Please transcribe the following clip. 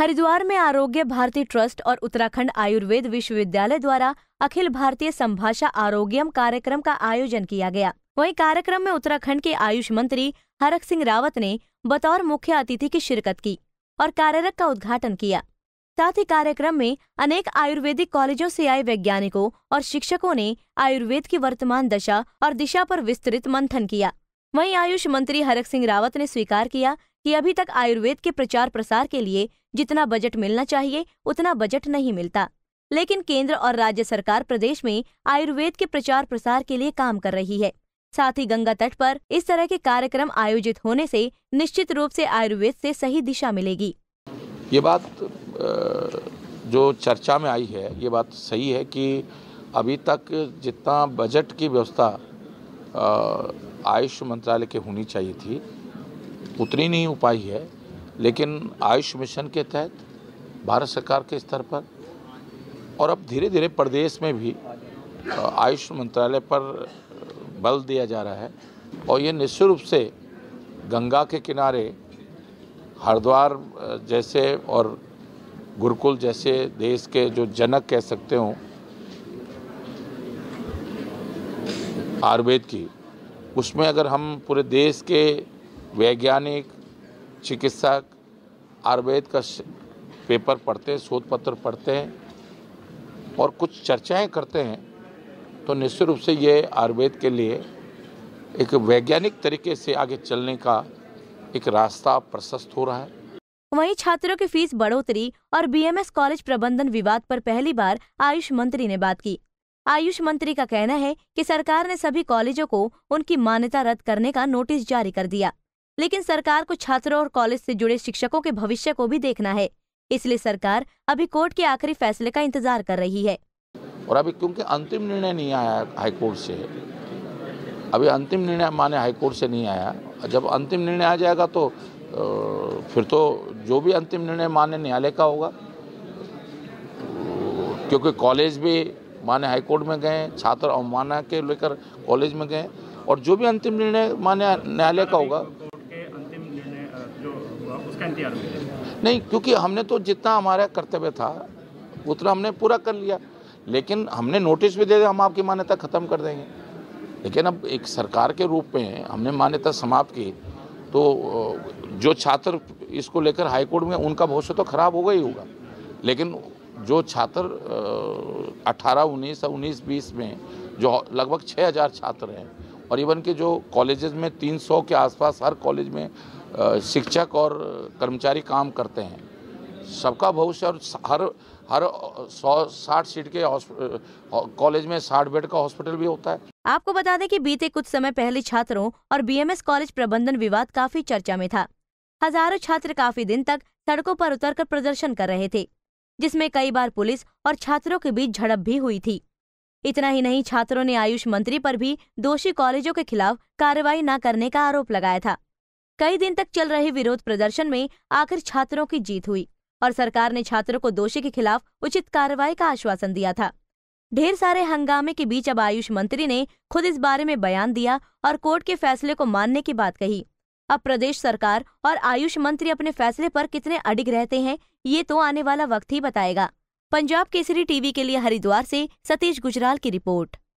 हरिद्वार में आरोग्य भारती ट्रस्ट और उत्तराखंड आयुर्वेद विश्वविद्यालय द्वारा अखिल भारतीय संभाषा आरोग्यम कार्यक्रम का आयोजन किया गया वहीं कार्यक्रम में उत्तराखंड के आयुष मंत्री हरक सिंह रावत ने बतौर मुख्य अतिथि की शिरकत की और कार्यरत का उद्घाटन किया साथ ही कार्यक्रम में अनेक आयुर्वेदिक कॉलेजों से आए वैज्ञानिकों और शिक्षकों ने आयुर्वेद की वर्तमान दशा और दिशा पर विस्तृत मंथन किया वहीं आयुष मंत्री हरक सिंह रावत ने स्वीकार किया कि अभी तक आयुर्वेद के प्रचार प्रसार के लिए जितना बजट मिलना चाहिए उतना बजट नहीं मिलता लेकिन केंद्र और राज्य सरकार प्रदेश में आयुर्वेद के प्रचार प्रसार के लिए काम कर रही है साथ ही गंगा तट पर इस तरह के कार्यक्रम आयोजित होने से निश्चित रूप से आयुर्वेद से सही दिशा मिलेगी ये बात जो चर्चा में आई है ये बात सही है कि अभी तक जितना बजट की व्यवस्था आयुष मंत्रालय के होनी चाहिए थी उतनी नहीं उपाय है लेकिन आयुष मिशन के तहत भारत सरकार के स्तर पर और अब धीरे धीरे प्रदेश में भी आयुष मंत्रालय पर बल दिया जा रहा है और ये निश्चित रूप से गंगा के किनारे हरिद्वार जैसे और गुरुकुल जैसे देश के जो जनक कह सकते हो आयुर्वेद की उसमें अगर हम पूरे देश के वैज्ञानिक चिकित्सक आयुर्वेद का पेपर पढ़ते हैं शोध पत्र पढ़ते हैं और कुछ चर्चाएं करते हैं तो निश्चित रूप से ये आयुर्वेद के लिए एक वैज्ञानिक तरीके से आगे चलने का एक रास्ता प्रशस्त हो रहा है वहीं छात्रों की फीस बढ़ोतरी और बीएमएस कॉलेज प्रबंधन विवाद पर पहली बार आयुष मंत्री ने बात की आयुष मंत्री का कहना है कि सरकार ने सभी कॉलेजों को उनकी मान्यता रद्द करने का नोटिस जारी कर दिया लेकिन सरकार को छात्रों और कॉलेज से जुड़े शिक्षकों के भविष्य को भी देखना है इसलिए सरकार अभी कोर्ट के आखिरी फैसले का इंतजार कर रही है और अभी क्योंकि अंतिम निर्णय नहीं आया हाईकोर्ट से अभी अंतिम निर्णय माने हाईकोर्ट से नहीं आया जब अंतिम निर्णय आ जाएगा तो फिर तो जो भी अंतिम निर्णय मान्य न्यायालय का होगा क्योंकि कॉलेज भी माने हाईकोर्ट में गए छात्र अवमानना के लेकर कॉलेज में गए और जो भी अंतिम निर्णय मान्य न्यायालय का होगा तैयार हुए नहीं क्योंकि हमने तो जितना हमारा कर्तव्य था उतना हमने पूरा कर लिया लेकिन हमने नोटिस भी दे दिया हम आपकी मान्यता ख़त्म कर देंगे लेकिन अब एक सरकार के रूप में हमने मान्यता समाप्त की तो जो छात्र इसको लेकर हाईकोर्ट में उनका भविष्य तो खराब होगा ही होगा लेकिन जो छात्र 18, 19, और उन्नीस बीस में जो लगभग 6000 छात्र हैं और इवन के जो कॉलेजेस में 300 के आसपास हर कॉलेज में शिक्षक और कर्मचारी काम करते हैं सबका भविष्य और हर हर सौ साठ सीट के कॉलेज में साठ बेड का हॉस्पिटल भी होता है आपको बता दें कि बीते कुछ समय पहले छात्रों और बीएमएस कॉलेज प्रबंधन विवाद काफी चर्चा में था हजारों छात्र काफी दिन तक सड़कों पर उतरकर प्रदर्शन कर रहे थे जिसमें कई बार पुलिस और छात्रों के बीच झड़प भी हुई थी इतना ही नहीं छात्रों ने आयुष मंत्री पर भी दोषी कॉलेजों के खिलाफ कार्रवाई न करने का आरोप लगाया था कई दिन तक चल रहे विरोध प्रदर्शन में आखिर छात्रों की जीत हुई और सरकार ने छात्रों को दोषी के खिलाफ उचित कार्रवाई का आश्वासन दिया था ढेर सारे हंगामे के बीच अब आयुष मंत्री ने खुद इस बारे में बयान दिया और कोर्ट के फैसले को मानने की बात कही अब प्रदेश सरकार और आयुष मंत्री अपने फैसले पर कितने अडिग रहते हैं ये तो आने वाला वक्त ही बताएगा पंजाब केसरी टीवी के लिए हरिद्वार से सतीश गुजराल की रिपोर्ट